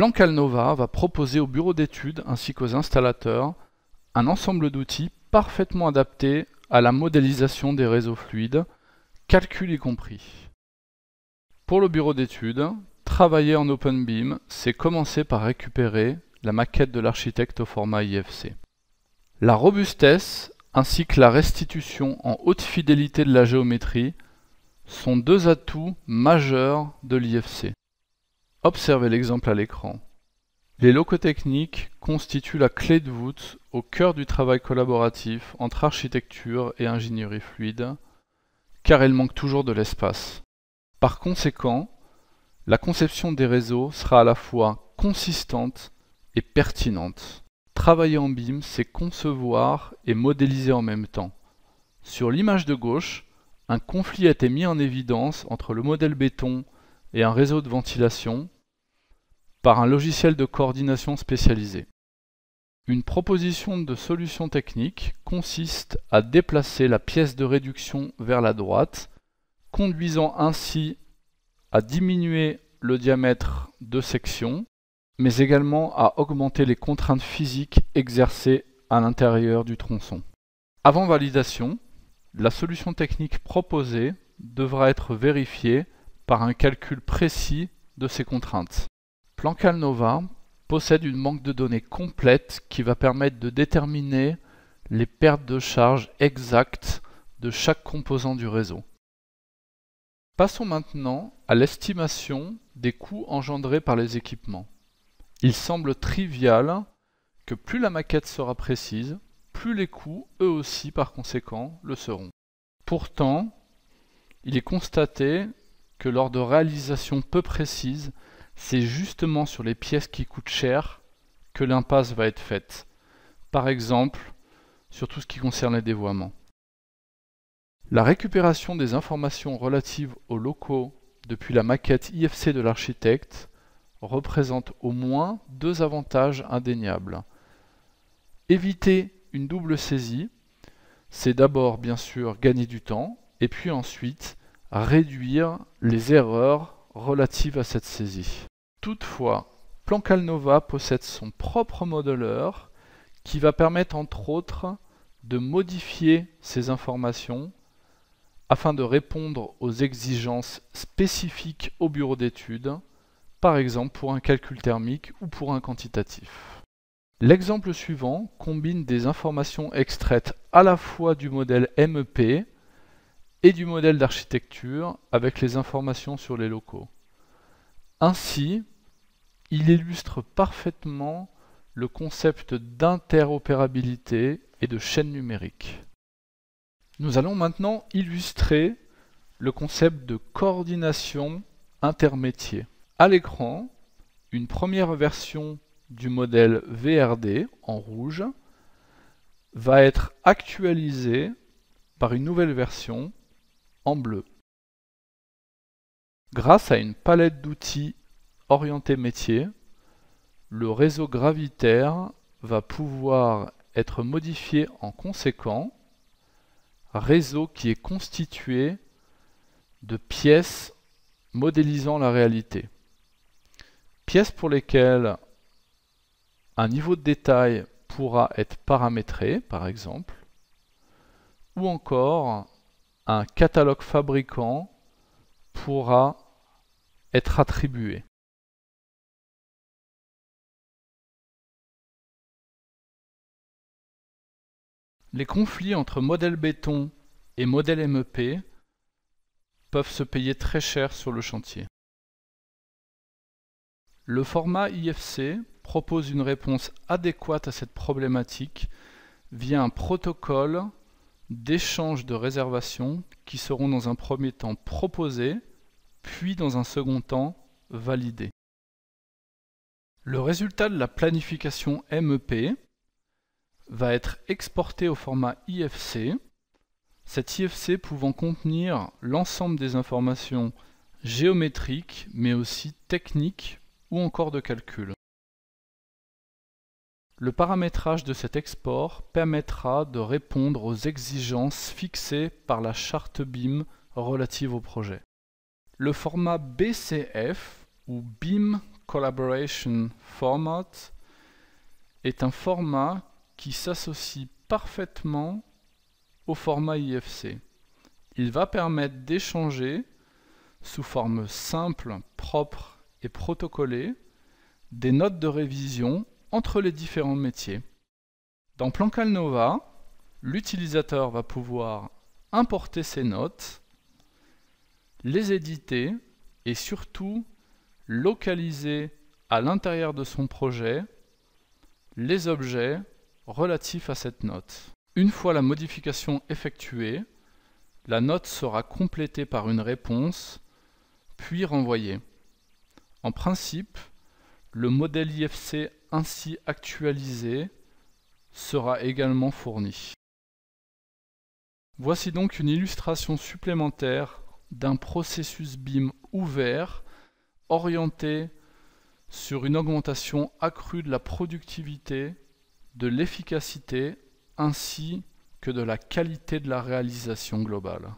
Blancalnova va proposer au bureau d'études ainsi qu'aux installateurs un ensemble d'outils parfaitement adaptés à la modélisation des réseaux fluides, calcul y compris. Pour le bureau d'études, travailler en OpenBeam, c'est commencer par récupérer la maquette de l'architecte au format IFC. La robustesse ainsi que la restitution en haute fidélité de la géométrie sont deux atouts majeurs de l'IFC. Observez l'exemple à l'écran. Les locaux techniques constituent la clé de voûte au cœur du travail collaboratif entre architecture et ingénierie fluide, car elle manque toujours de l'espace. Par conséquent, la conception des réseaux sera à la fois consistante et pertinente. Travailler en BIM, c'est concevoir et modéliser en même temps. Sur l'image de gauche, un conflit a été mis en évidence entre le modèle béton et un réseau de ventilation par un logiciel de coordination spécialisé. Une proposition de solution technique consiste à déplacer la pièce de réduction vers la droite, conduisant ainsi à diminuer le diamètre de section, mais également à augmenter les contraintes physiques exercées à l'intérieur du tronçon. Avant validation, la solution technique proposée devra être vérifiée par un calcul précis de ces contraintes. Plancalnova possède une manque de données complète qui va permettre de déterminer les pertes de charge exactes de chaque composant du réseau. Passons maintenant à l'estimation des coûts engendrés par les équipements. Il semble trivial que plus la maquette sera précise, plus les coûts, eux aussi par conséquent, le seront. Pourtant, il est constaté que lors de réalisations peu précises, c'est justement sur les pièces qui coûtent cher que l'impasse va être faite. Par exemple, sur tout ce qui concerne les dévoiements. La récupération des informations relatives aux locaux depuis la maquette IFC de l'architecte représente au moins deux avantages indéniables. Éviter une double saisie, c'est d'abord bien sûr gagner du temps, et puis ensuite réduire les erreurs relatives à cette saisie. Toutefois, Plancalnova possède son propre modeleur qui va permettre entre autres de modifier ces informations afin de répondre aux exigences spécifiques au bureau d'études, par exemple pour un calcul thermique ou pour un quantitatif. L'exemple suivant combine des informations extraites à la fois du modèle MEP, et du modèle d'architecture avec les informations sur les locaux. Ainsi, il illustre parfaitement le concept d'interopérabilité et de chaîne numérique. Nous allons maintenant illustrer le concept de coordination intermétier. À l'écran, une première version du modèle VRD en rouge va être actualisée par une nouvelle version en bleu. Grâce à une palette d'outils orientés métier, le réseau gravitaire va pouvoir être modifié en conséquent, réseau qui est constitué de pièces modélisant la réalité. Pièces pour lesquelles un niveau de détail pourra être paramétré, par exemple, ou encore un catalogue fabricant pourra être attribué. Les conflits entre modèle béton et modèle MEP peuvent se payer très cher sur le chantier. Le format IFC propose une réponse adéquate à cette problématique via un protocole d'échanges de réservations qui seront dans un premier temps proposés, puis dans un second temps validés. Le résultat de la planification MEP va être exporté au format IFC, cet IFC pouvant contenir l'ensemble des informations géométriques mais aussi techniques ou encore de calcul. Le paramétrage de cet export permettra de répondre aux exigences fixées par la charte BIM relative au projet. Le format BCF ou BIM Collaboration Format est un format qui s'associe parfaitement au format IFC. Il va permettre d'échanger sous forme simple, propre et protocolée des notes de révision entre les différents métiers. Dans Plancalnova, l'utilisateur va pouvoir importer ses notes, les éditer et surtout localiser à l'intérieur de son projet les objets relatifs à cette note. Une fois la modification effectuée, la note sera complétée par une réponse, puis renvoyée. En principe, le modèle IFC ainsi actualisé sera également fourni. Voici donc une illustration supplémentaire d'un processus BIM ouvert, orienté sur une augmentation accrue de la productivité, de l'efficacité, ainsi que de la qualité de la réalisation globale.